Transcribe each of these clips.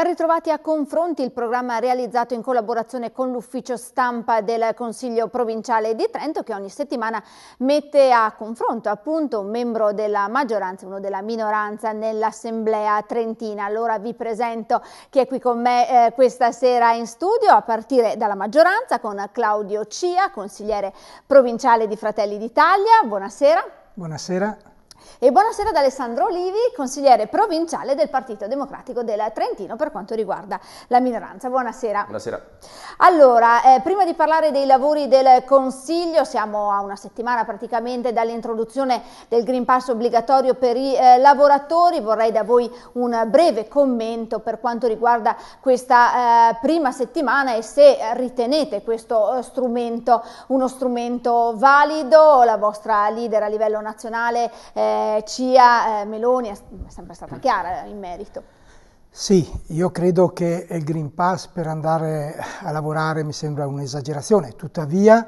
Ben ritrovati a Confronti, il programma realizzato in collaborazione con l'ufficio stampa del Consiglio Provinciale di Trento che ogni settimana mette a confronto appunto un membro della maggioranza uno della minoranza nell'Assemblea Trentina. Allora vi presento chi è qui con me eh, questa sera in studio a partire dalla maggioranza con Claudio Cia, consigliere provinciale di Fratelli d'Italia. Buonasera. Buonasera. E buonasera ad Alessandro Olivi, consigliere provinciale del Partito Democratico del Trentino per quanto riguarda la minoranza. Buonasera. Buonasera. Allora, eh, prima di parlare dei lavori del Consiglio, siamo a una settimana praticamente dall'introduzione del Green Pass obbligatorio per i eh, lavoratori, vorrei da voi un breve commento per quanto riguarda questa eh, prima settimana e se ritenete questo eh, strumento uno strumento valido, la vostra leader a livello nazionale eh, eh, CIA, eh, Meloni è sempre stata chiara in merito. Sì, io credo che il Green Pass per andare a lavorare mi sembra un'esagerazione, tuttavia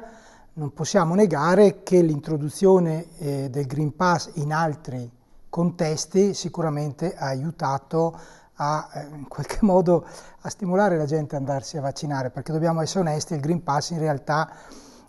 non possiamo negare che l'introduzione eh, del Green Pass in altri contesti sicuramente ha aiutato a, eh, in qualche modo a stimolare la gente ad andarsi a vaccinare, perché dobbiamo essere onesti, il Green Pass in realtà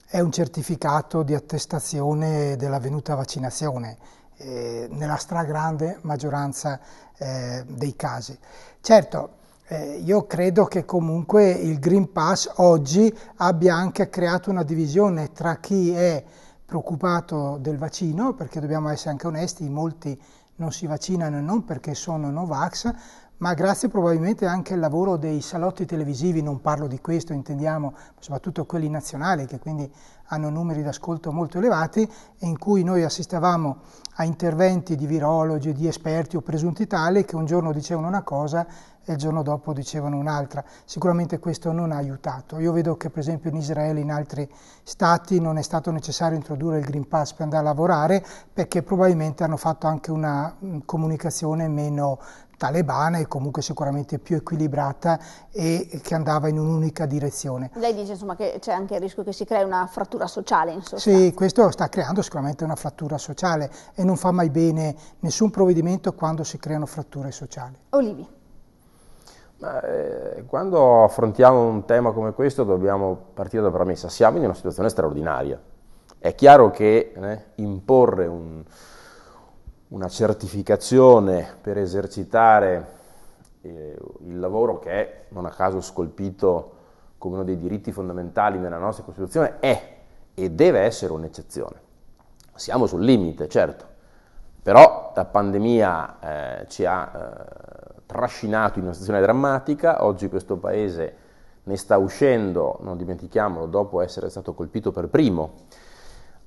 è un certificato di attestazione della venuta vaccinazione eh, nella stragrande maggioranza eh, dei casi. Certo, eh, io credo che comunque il Green Pass oggi abbia anche creato una divisione tra chi è preoccupato del vaccino, perché dobbiamo essere anche onesti, molti non si vaccinano non perché sono Novax, ma grazie probabilmente anche al lavoro dei salotti televisivi, non parlo di questo, intendiamo soprattutto quelli nazionali che quindi hanno numeri d'ascolto molto elevati e in cui noi assistevamo a interventi di virologi, di esperti o presunti tali che un giorno dicevano una cosa e il giorno dopo dicevano un'altra. Sicuramente questo non ha aiutato. Io vedo che per esempio in Israele e in altri stati non è stato necessario introdurre il Green Pass per andare a lavorare perché probabilmente hanno fatto anche una mm, comunicazione meno talebana e comunque sicuramente più equilibrata e che andava in un'unica direzione. Lei dice insomma, che c'è anche il rischio che si crei una frattura frattura sociale in Sì, questo sta creando sicuramente una frattura sociale e non fa mai bene nessun provvedimento quando si creano fratture sociali. Olivi. Ma, eh, quando affrontiamo un tema come questo dobbiamo partire dalla premessa, siamo in una situazione straordinaria. È chiaro che eh, imporre un, una certificazione per esercitare eh, il lavoro che è, non a caso scolpito come uno dei diritti fondamentali nella nostra Costituzione, è e deve essere un'eccezione. Siamo sul limite, certo, però la pandemia eh, ci ha eh, trascinato in una situazione drammatica, oggi questo Paese ne sta uscendo, non dimentichiamolo, dopo essere stato colpito per primo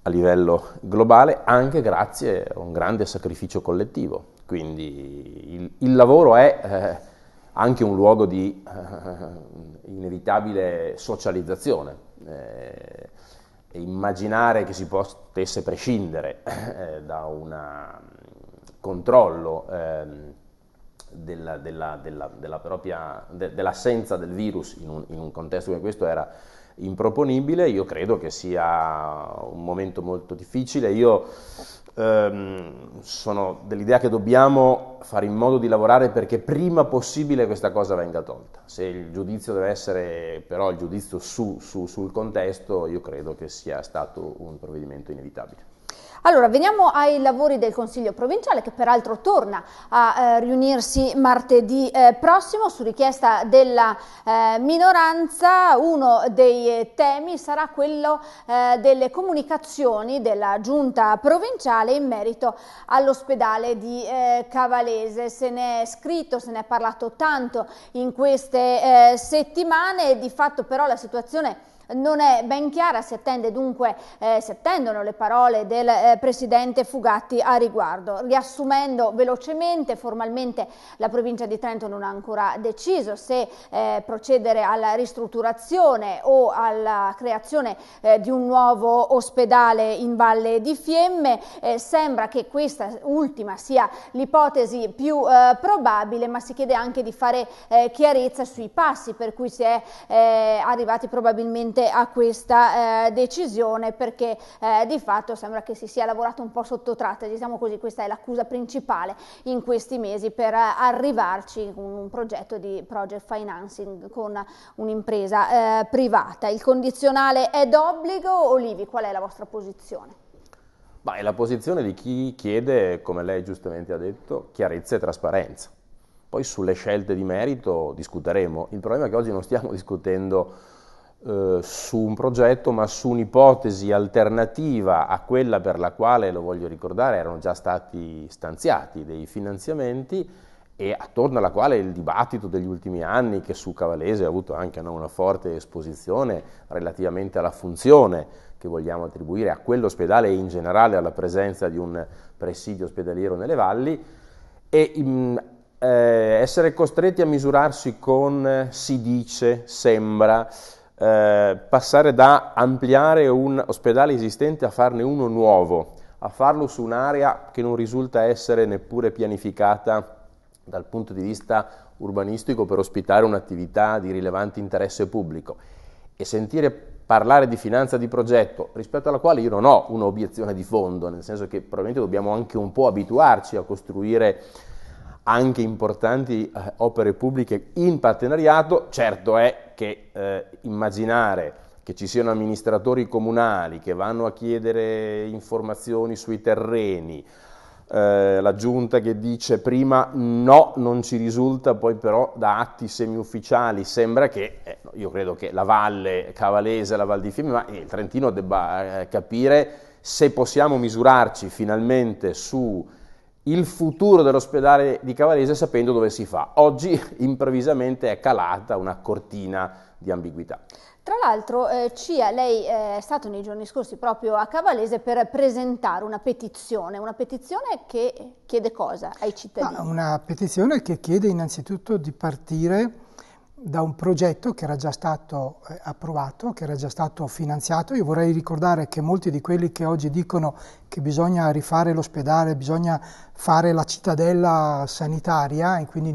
a livello globale, anche grazie a un grande sacrificio collettivo. Quindi il, il lavoro è eh, anche un luogo di eh, inevitabile socializzazione eh, immaginare che si potesse prescindere eh, da un eh, controllo eh, della, della, della, della, propria, de, dell'assenza del virus in un, in un, contesto come questo era improponibile, io credo che sia un momento molto difficile, io ehm, sono dell'idea che dobbiamo fare in modo di lavorare perché prima possibile questa cosa venga tolta. Se il giudizio deve essere però il giudizio su, su, sul contesto, io credo che sia stato un provvedimento inevitabile. Allora, veniamo ai lavori del Consiglio provinciale che peraltro torna a eh, riunirsi martedì eh, prossimo su richiesta della eh, minoranza. Uno dei eh, temi sarà quello eh, delle comunicazioni della giunta provinciale in merito all'ospedale di eh, Cavalese. Se ne è scritto, se ne è parlato tanto in queste settimane, di fatto però la situazione è non è ben chiara, si, attende dunque, eh, si attendono le parole del eh, Presidente Fugatti a riguardo. Riassumendo velocemente, formalmente la provincia di Trento non ha ancora deciso se eh, procedere alla ristrutturazione o alla creazione eh, di un nuovo ospedale in Valle di Fiemme. Eh, sembra che questa ultima sia l'ipotesi più eh, probabile, ma si chiede anche di fare chiarezza sui passi per cui si è arrivati probabilmente fronte a questa eh, decisione perché eh, di fatto sembra che si sia lavorato un po' sotto tratta, diciamo così, questa è l'accusa principale in questi mesi per eh, arrivarci con un progetto di project financing con un'impresa eh, privata. Il condizionale è d'obbligo, Olivi, qual è la vostra posizione? Ma è la posizione di chi chiede, come lei giustamente ha detto, chiarezza e trasparenza. Poi sulle scelte di merito discuteremo. Il problema è che oggi non stiamo discutendo eh, su un progetto, ma su un'ipotesi alternativa a quella per la quale, lo voglio ricordare, erano già stati stanziati dei finanziamenti e attorno alla quale il dibattito degli ultimi anni, che su Cavalese ha avuto anche no, una forte esposizione relativamente alla funzione che vogliamo attribuire a quell'ospedale e in generale alla presenza di un presidio ospedaliero nelle valli, e mh, mm, eh, essere costretti a misurarsi con, eh, si dice, sembra, eh, passare da ampliare un ospedale esistente a farne uno nuovo, a farlo su un'area che non risulta essere neppure pianificata dal punto di vista urbanistico per ospitare un'attività di rilevante interesse pubblico e sentire parlare di finanza di progetto rispetto alla quale io non ho un'obiezione di fondo, nel senso che probabilmente dobbiamo anche un po' abituarci a costruire anche importanti eh, opere pubbliche in partenariato, certo è che eh, immaginare che ci siano amministratori comunali che vanno a chiedere informazioni sui terreni, eh, la giunta che dice prima no, non ci risulta, poi però da atti semiufficiali sembra che, eh, io credo che la Valle Cavalese, la Val di Fiume, ma eh, il Trentino debba eh, capire se possiamo misurarci finalmente su il futuro dell'ospedale di Cavalese sapendo dove si fa. Oggi improvvisamente è calata una cortina di ambiguità. Tra l'altro, eh, Cia, lei eh, è stato nei giorni scorsi proprio a Cavalese per presentare una petizione, una petizione che chiede cosa ai cittadini? Ma una petizione che chiede innanzitutto di partire da un progetto che era già stato eh, approvato, che era già stato finanziato. Io vorrei ricordare che molti di quelli che oggi dicono che bisogna rifare l'ospedale, bisogna fare la cittadella sanitaria, e quindi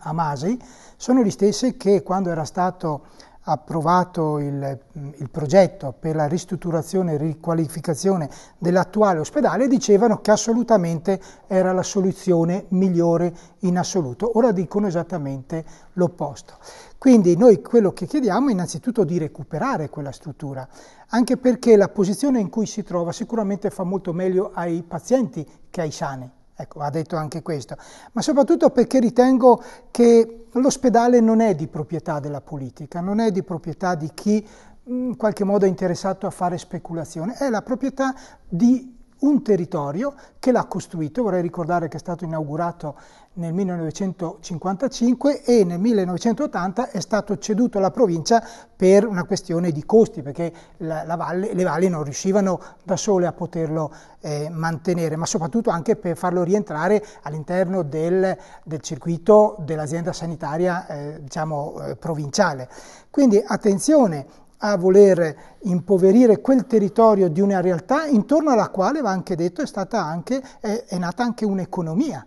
a Masi, sono gli stessi che quando era stato approvato il, il, progetto per la ristrutturazione e riqualificazione dell'attuale ospedale dicevano che assolutamente era la soluzione migliore in assoluto. Ora dicono esattamente l'opposto. Quindi noi quello che chiediamo è innanzitutto di recuperare quella struttura, anche perché la posizione in cui si trova sicuramente fa molto meglio ai pazienti che ai sani. Ecco, ha detto anche questo, ma soprattutto perché ritengo che l'ospedale non è di proprietà della politica, non è di proprietà di chi in qualche modo è interessato a fare speculazione, è la proprietà di un territorio che l'ha costruito, vorrei ricordare che è stato inaugurato nel 1955 e nel 1980 è stato ceduto alla provincia per una questione di costi, perché la, la valle, le valli non riuscivano da sole a poterlo eh, mantenere, ma soprattutto anche per farlo rientrare all'interno del, del circuito dell'azienda sanitaria eh, diciamo, eh, provinciale. Quindi attenzione a voler impoverire quel territorio di una realtà intorno alla quale, va anche detto, è, anche, è, è nata anche un'economia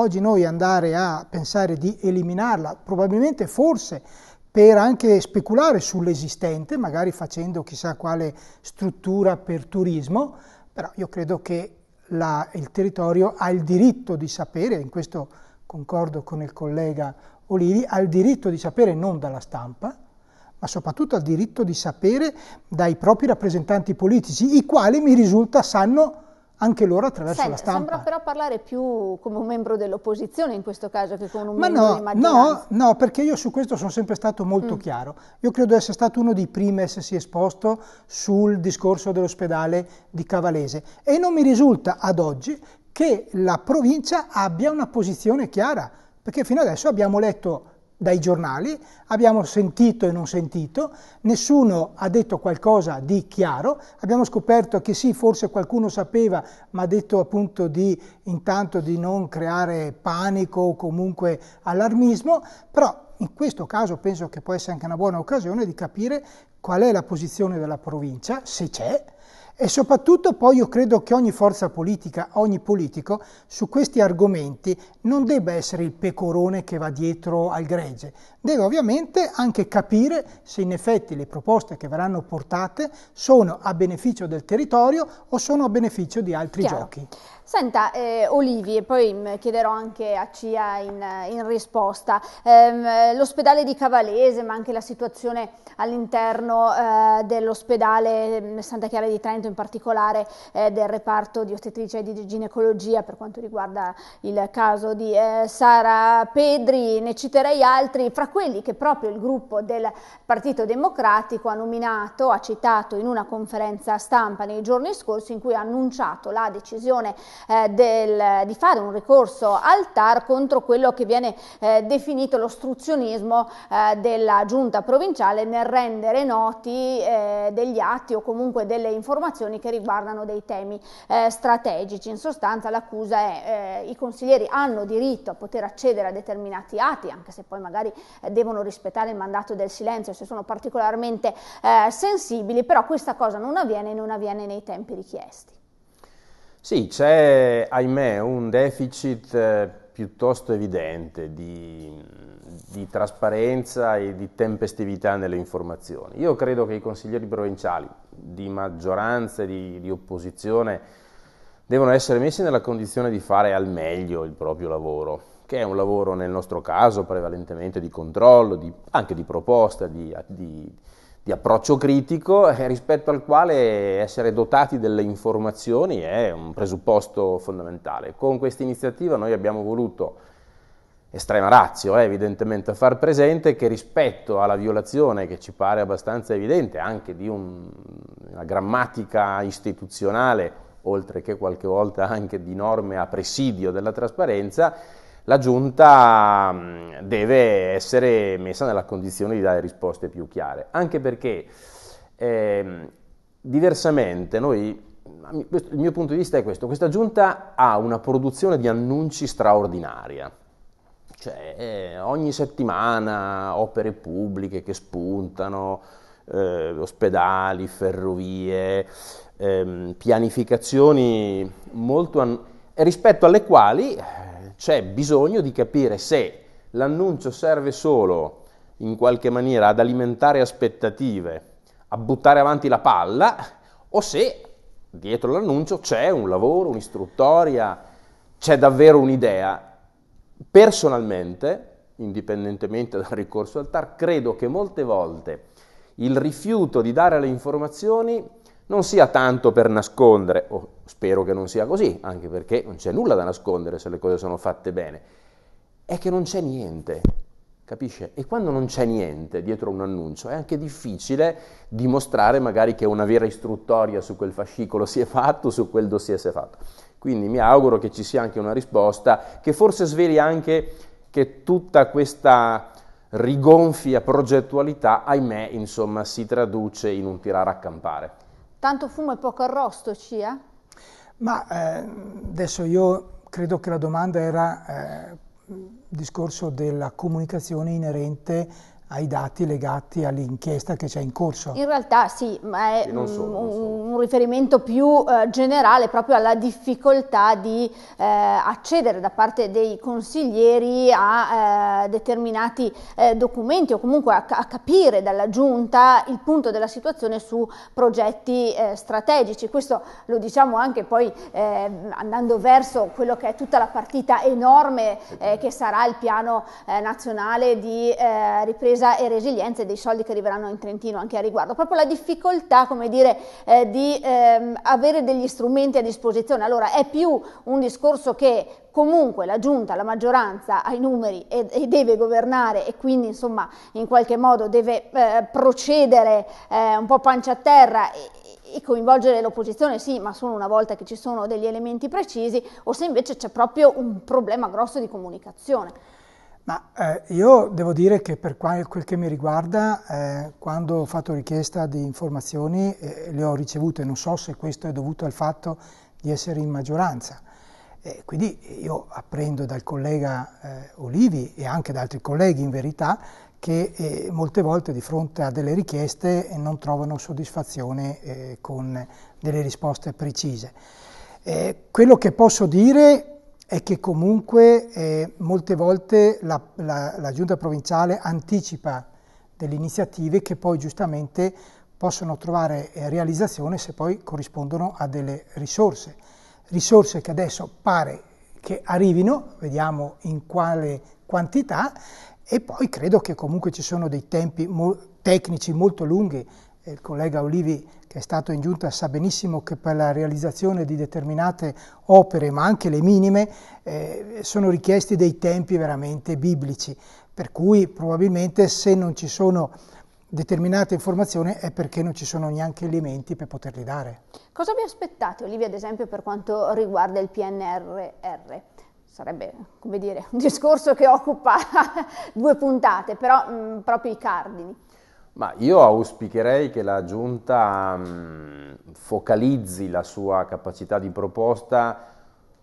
Oggi noi andare a pensare di eliminarla, probabilmente forse per anche speculare sull'esistente, magari facendo chissà quale struttura per turismo, però io credo che la, il territorio ha il diritto di sapere, in questo concordo con il collega Olivi, ha il diritto di sapere non dalla stampa, ma soprattutto ha il diritto di sapere dai propri rappresentanti politici, i quali mi risulta sanno anche loro attraverso Senta, la stampa. Sembra però parlare più come un membro dell'opposizione in questo caso che come un Ma membro no, di maggioranza. No, no, perché io su questo sono sempre stato molto mm. chiaro. Io credo di essere stato uno dei primi a essersi esposto sul discorso dell'ospedale di Cavalese e non mi risulta ad oggi che la provincia abbia una posizione chiara, perché fino adesso abbiamo letto dai giornali, abbiamo sentito e non sentito, nessuno ha detto qualcosa di chiaro, abbiamo scoperto che sì, forse qualcuno sapeva, ma ha detto appunto di intanto di non creare panico o comunque allarmismo, però in questo caso penso che può essere anche una buona occasione di capire qual è la posizione della provincia, se c'è, e soprattutto poi io credo che ogni forza politica, ogni politico, su questi argomenti non debba essere il pecorone che va dietro al gregge, deve ovviamente anche capire se in effetti le proposte che verranno portate sono a beneficio del territorio o sono a beneficio di altri Chiaro. giochi. Senta, eh, Olivi, e poi mm, chiederò anche a Cia in, in risposta, ehm, l'ospedale di Cavalese, ma anche la situazione all'interno eh, dell'ospedale mm, Santa Chiara di Trento, in particolare eh, del reparto di ostetricia e di ginecologia per quanto riguarda il caso di eh, Sara Pedri, ne citerei altri, fra quelli che proprio il gruppo del Partito Democratico ha nominato, ha citato in una conferenza stampa nei giorni scorsi in cui ha annunciato la decisione eh, del, di fare un ricorso al TAR contro quello che viene eh, definito l'ostruzionismo eh, della giunta provinciale nel rendere noti eh, degli atti o comunque delle informazioni che riguardano dei temi eh, strategici. In sostanza l'accusa è che eh, i consiglieri hanno diritto a poter accedere a determinati atti, anche se poi magari devono rispettare il mandato del silenzio se sono particolarmente eh, sensibili, però questa cosa non avviene e non avviene nei tempi richiesti. Sì, c'è ahimè un deficit eh, piuttosto evidente di, di trasparenza e di tempestività nelle informazioni. Io credo che i consiglieri provinciali di maggioranza e di, di opposizione devono essere messi nella condizione di fare al meglio il proprio lavoro che è un lavoro nel nostro caso prevalentemente di controllo, di, anche di proposta, di, di, di approccio critico, eh, rispetto al quale essere dotati delle informazioni è un presupposto fondamentale. Con questa iniziativa noi abbiamo voluto estrema razio, eh, evidentemente, a far presente che rispetto alla violazione che ci pare abbastanza evidente anche di un, una grammatica istituzionale, oltre che qualche volta anche di norme a presidio della trasparenza, la giunta mm, deve essere messa nella condizione di dare risposte più chiare, anche perché eh, diversamente noi il mio punto di vista è questo, questa giunta ha una produzione di annunci straordinaria, cioè eh, ogni settimana opere pubbliche che spuntano, eh, ospedali, ferrovie, ehm, pianificazioni molto... An- rispetto alle quali c'è bisogno di capire se l'annuncio serve solo in qualche maniera ad alimentare aspettative, a buttare avanti la palla, o se dietro l'annuncio c'è un lavoro, un'istruttoria, c'è davvero un'idea. Personalmente, indipendentemente dal ricorso al TAR, credo che molte volte il rifiuto di dare le informazioni non sia tanto per nascondere, o spero che non sia così, anche perché non c'è nulla da nascondere se le cose sono fatte bene, è che non c'è niente, capisce? E quando non c'è niente dietro un annuncio è anche difficile dimostrare magari che una vera istruttoria su quel fascicolo si è fatto, su quel dossier si è fatto. Quindi mi auguro che ci sia anche una risposta che forse sveli anche che tutta questa rigonfia progettualità, ahimè, insomma, si traduce in un tirare a campare. Tanto fumo e poco arrosto, Cia? Ma eh, adesso io credo che la domanda era eh, il discorso della comunicazione inerente ai dati legati all'inchiesta che c'è in corso. In realtà sì, ma è solo, un, un, riferimento più eh, generale proprio alla difficoltà di eh, accedere da parte dei consiglieri a eh, determinati eh, documenti o comunque a, a, capire dalla giunta il punto della situazione su progetti eh, strategici. Questo lo diciamo anche poi eh, andando verso quello che è tutta la partita enorme ehm. che sarà il piano nazionale di ripresa difesa e resilienza e dei soldi che arriveranno in Trentino anche a riguardo, proprio la difficoltà come dire, eh, di ehm, avere degli strumenti a disposizione. Allora è più un discorso che comunque la giunta, la maggioranza ha i numeri e, e, deve governare e quindi insomma in qualche modo deve eh, procedere eh, un po' pancia a terra e, e coinvolgere l'opposizione sì, ma solo una volta che ci sono degli elementi precisi o se invece c'è proprio un problema grosso di comunicazione. Ma eh, io devo dire che per quel che mi riguarda, eh, quando ho fatto richiesta di informazioni eh, le ho ricevute, non so se questo è dovuto al fatto di essere in maggioranza. Eh, quindi io apprendo dal collega eh, Olivi e anche da altri colleghi in verità che eh, molte volte di fronte a delle richieste non trovano soddisfazione con delle risposte precise. quello che posso dire è che comunque eh, molte volte la, la, la giunta provinciale anticipa delle iniziative che poi giustamente possono trovare eh, realizzazione se poi corrispondono a delle risorse. Risorse che adesso pare che arrivino, vediamo in quale quantità, e poi credo che comunque ci sono dei tempi mo tecnici molto lunghi il collega Olivi che è stato in giunta sa benissimo che per la realizzazione di determinate opere, ma anche le minime, eh, sono richiesti dei tempi veramente biblici, per cui probabilmente se non ci sono determinate informazioni è perché non ci sono neanche elementi per poterli dare. Cosa vi aspettate, Olivia, ad esempio per quanto riguarda il PNRR? Sarebbe, come dire, un discorso che occupa due puntate, però mh, mm, proprio i cardini. Ma io auspicherei che la Giunta mh, mm, focalizzi la sua capacità di proposta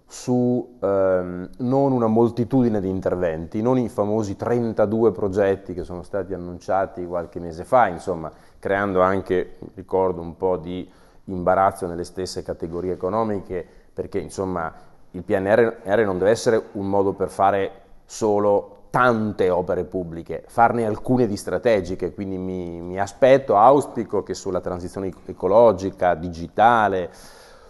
su ehm, non una moltitudine di interventi, non i famosi 32 progetti che sono stati annunciati qualche mese fa, insomma, creando anche, ricordo, un po' di imbarazzo nelle stesse categorie economiche, perché insomma il PNR non deve essere un modo per fare solo tante opere pubbliche, farne alcune di strategiche, quindi mi, mi aspetto, auspico che sulla transizione ecologica, digitale,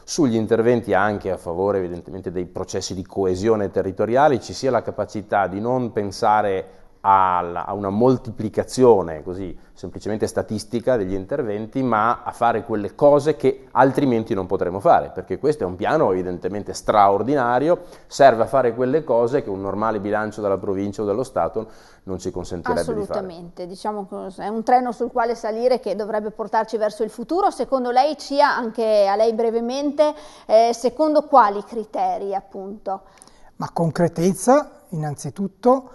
sugli interventi anche a favore evidentemente dei processi di coesione territoriale ci sia la capacità di non pensare a, una moltiplicazione così semplicemente statistica degli interventi, ma a fare quelle cose che altrimenti non potremo fare, perché questo è un piano evidentemente straordinario, serve a fare quelle cose che un normale bilancio della provincia o dello Stato non ci consentirebbe di fare. Assolutamente, diciamo che è un treno sul quale salire che dovrebbe portarci verso il futuro. Secondo lei, Cia, anche a lei brevemente, eh, secondo quali criteri appunto? Ma concretezza, innanzitutto,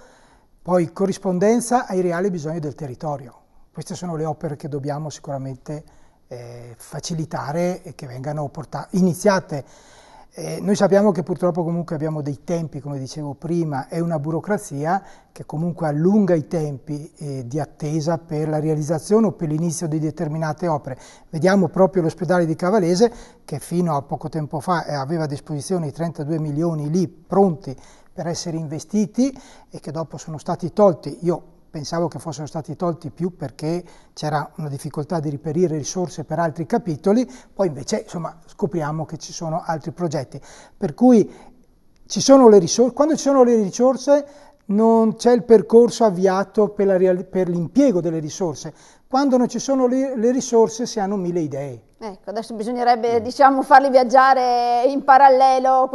poi corrispondenza ai reali bisogni del territorio. Queste sono le opere che dobbiamo sicuramente eh, facilitare e che vengano portate, iniziate. Eh, noi sappiamo che purtroppo comunque abbiamo dei tempi, come dicevo prima, e una burocrazia che comunque allunga i tempi eh, di attesa per la realizzazione o per l'inizio di determinate opere. Vediamo proprio l'ospedale di Cavalese che fino a poco tempo fa eh, aveva a disposizione i 32 milioni lì pronti per essere investiti e che dopo sono stati tolti. Io pensavo che fossero stati tolti più perché c'era una difficoltà di reperire risorse per altri capitoli, poi invece insomma, scopriamo che ci sono altri progetti. Per cui ci risorse, quando ci sono le risorse non c'è il percorso avviato per l'impiego delle risorse, quando non ci sono le, le risorse si hanno mille idee. Ecco, adesso bisognerebbe mm. diciamo, farli viaggiare in parallelo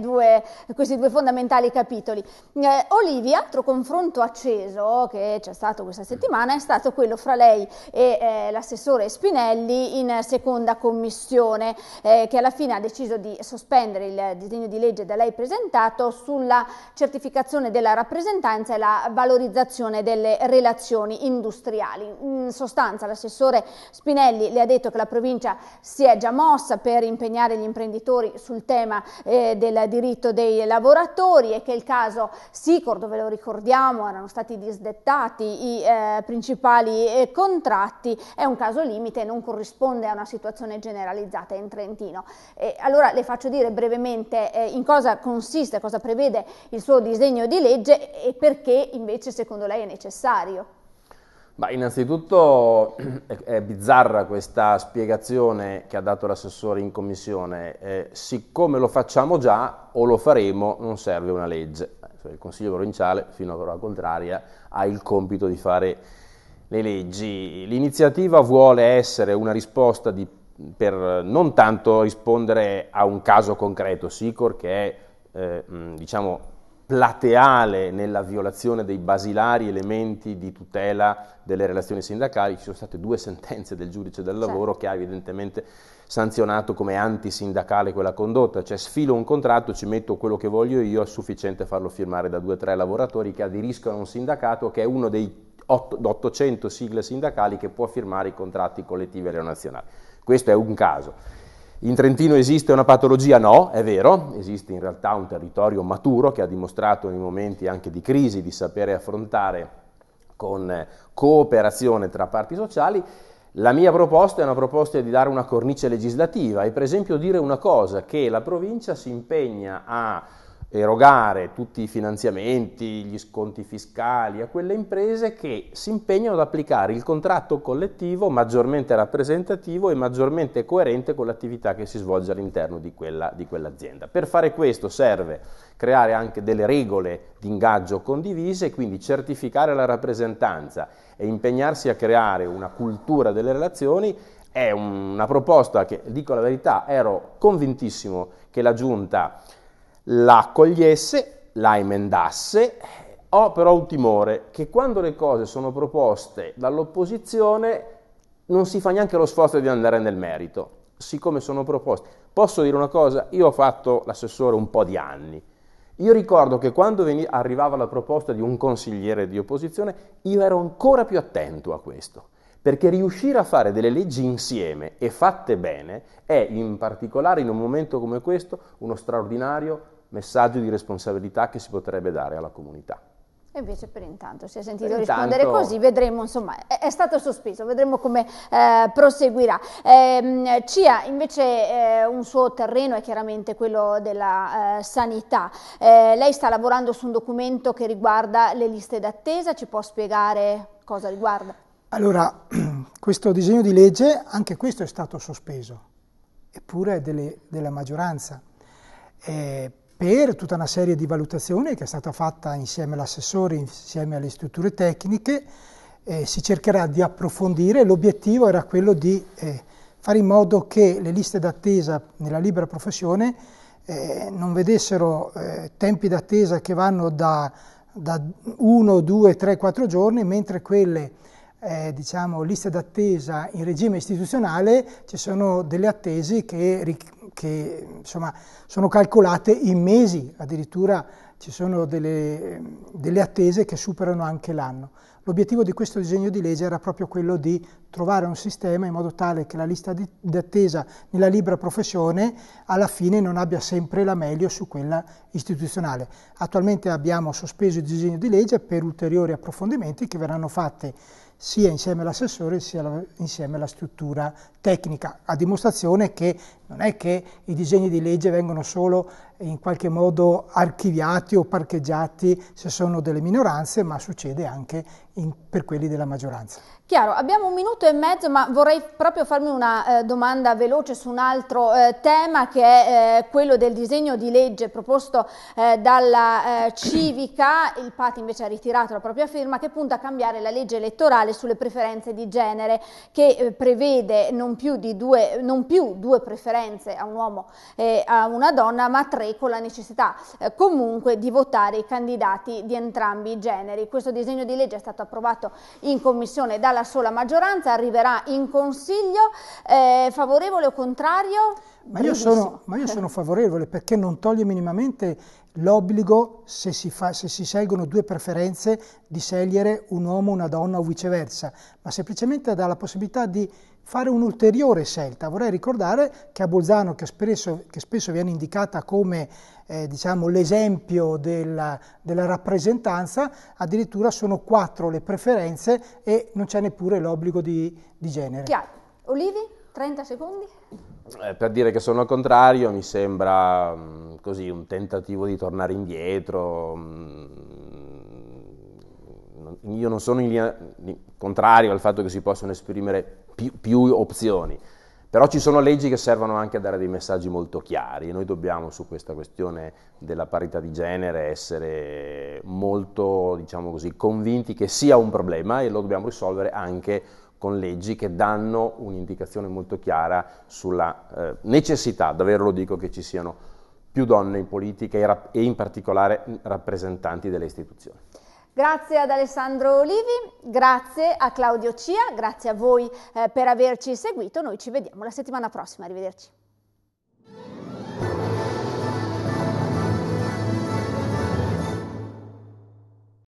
due, questi due fondamentali capitoli. Eh, Olivia, altro confronto acceso che c'è stato questa settimana, è stato quello fra lei e eh, l'assessore Spinelli in seconda commissione, eh, che alla fine ha deciso di sospendere il disegno di legge da lei presentato sulla certificazione della rappresentanza e la valorizzazione delle relazioni industriali. In sostanza l'assessore Spinelli le ha detto che la provincia provincia si è già mossa per impegnare gli imprenditori sul tema eh, del diritto dei lavoratori e che il caso Sicor, dove lo ricordiamo, erano stati disdettati i eh, principali eh, contratti, è un caso limite e non corrisponde a una situazione generalizzata in Trentino. E allora le faccio dire brevemente eh, in cosa consiste, cosa prevede il suo disegno di legge e perché invece secondo lei è necessario. Ma innanzitutto è bizzarra questa spiegazione che ha dato l'assessore in commissione. Eh, siccome lo facciamo già o lo faremo, non serve una legge. Cioè, il Consiglio provinciale, fino a prova contraria, ha il compito di fare le leggi. L'iniziativa vuole essere una risposta di, per non tanto rispondere a un caso concreto, SICOR, che è eh, diciamo, plateale nella violazione dei basilari elementi di tutela delle relazioni sindacali, ci sono state due sentenze del giudice del certo. lavoro certo. che ha evidentemente sanzionato come antisindacale quella condotta, cioè sfilo un contratto, ci metto quello che voglio io, è sufficiente farlo firmare da due o tre lavoratori che aderiscono a un sindacato che è uno dei 800 sigle sindacali che può firmare i contratti collettivi e nazionali. Questo è un caso. In Trentino esiste una patologia? No, è vero, esiste in realtà un territorio maturo che ha dimostrato in momenti anche di crisi di sapere affrontare con eh, cooperazione tra parti sociali. La mia proposta è una proposta di dare una cornice legislativa e per esempio dire una cosa, che la provincia si impegna a erogare tutti i finanziamenti, gli sconti fiscali a quelle imprese che si impegnano ad applicare il contratto collettivo maggiormente rappresentativo e maggiormente coerente con l'attività che si svolge all'interno di, quella, di quell'azienda. Per fare questo serve creare anche delle regole di ingaggio condivise, quindi certificare la rappresentanza e impegnarsi a creare una cultura delle relazioni è una proposta che, dico la verità, ero convintissimo che la Giunta la accogliesse, la emendasse. Ho però un timore che quando le cose sono proposte dall'opposizione non si fa neanche lo sforzo di andare nel merito, siccome sono proposte. Posso dire una cosa? Io ho fatto l'assessore un po' di anni. Io ricordo che quando veniva, arrivava la proposta di un consigliere di opposizione, io ero ancora più attento a questo, perché riuscire a fare delle leggi insieme e fatte bene è, in particolare in un momento come questo, uno straordinario messaggio di responsabilità che si potrebbe dare alla comunità. E invece per intanto si è sentito per rispondere così, vedremo, insomma, è, è, stato sospeso, vedremo come eh, proseguirà. Eh, Cia invece eh, un suo terreno è chiaramente quello della eh, sanità, eh, lei sta lavorando su un documento che riguarda le liste d'attesa, ci può spiegare cosa riguarda? Allora, questo disegno di legge, anche questo è stato sospeso, eppure è delle, della maggioranza. Eh, per tutta una serie di valutazioni che è stata fatta insieme all'assessore, insieme alle strutture tecniche, eh, si cercherà di approfondire. L'obiettivo era quello di eh, fare in modo che le liste d'attesa nella libera professione eh, non vedessero eh, tempi d'attesa che vanno da, da 1, 2, 3, 4 giorni, mentre quelle eh, diciamo, liste d'attesa in regime istituzionale ci sono delle attese che che insomma, sono calcolate in mesi, addirittura ci sono delle, delle attese che superano anche l'anno. L'obiettivo di questo disegno di legge era proprio quello di trovare un sistema in modo tale che la lista d'attesa nella libera professione alla fine non abbia sempre la meglio su quella istituzionale. Attualmente abbiamo sospeso il disegno di legge per ulteriori approfondimenti che verranno fatti sia insieme all'assessore sia la, insieme alla struttura tecnica, a dimostrazione che non è che i disegni di legge vengono solo in qualche modo archiviati o parcheggiati se sono delle minoranze, ma succede anche in, per quelli della maggioranza. Chiaro, abbiamo un minuto e mezzo, ma vorrei proprio farmi una eh, domanda veloce su un altro eh, tema che è eh, quello del disegno di legge proposto eh, dalla eh, Civica, il PAT invece ha ritirato la propria firma, che punta a cambiare la legge elettorale sulle preferenze di genere, che eh, prevede non più, due, non più, due, preferenze a un uomo e a una donna, ma tre con la necessità comunque di votare i candidati di entrambi i generi. Questo disegno di legge è stato approvato in commissione dalla la sola maggioranza arriverà in consiglio eh, favorevole o contrario? Ma io, sono, ma io, sono, favorevole perché non toglie minimamente l'obbligo, se si, fa, se si seguono due preferenze, di scegliere un uomo, una donna o viceversa, ma semplicemente dà la possibilità di fare un'ulteriore scelta. Vorrei ricordare che a Bolzano, che spesso, che spesso viene indicata come eh, diciamo, l'esempio della, della, rappresentanza, addirittura sono quattro le preferenze e non c'è neppure l'obbligo di, di genere. Chiaro. Olivi, 30 secondi. Eh, per dire che sono al contrario, mi sembra mh, mm, così un tentativo di tornare indietro. Mh, mm, io non sono in linea, contrario al fatto che si possano esprimere più, più opzioni, però ci sono leggi che servono anche a dare dei messaggi molto chiari e noi dobbiamo su questa questione della parità di genere essere molto, diciamo così, convinti che sia un problema e lo dobbiamo risolvere anche con leggi che danno un'indicazione molto chiara sulla eh, necessità, davvero lo dico, che ci siano più donne in politica e, rap- e in particolare mm, rappresentanti delle istituzioni. Grazie ad Alessandro Olivi, grazie a Claudio Cia, grazie a voi eh, per averci seguito, noi ci vediamo la settimana prossima, arrivederci.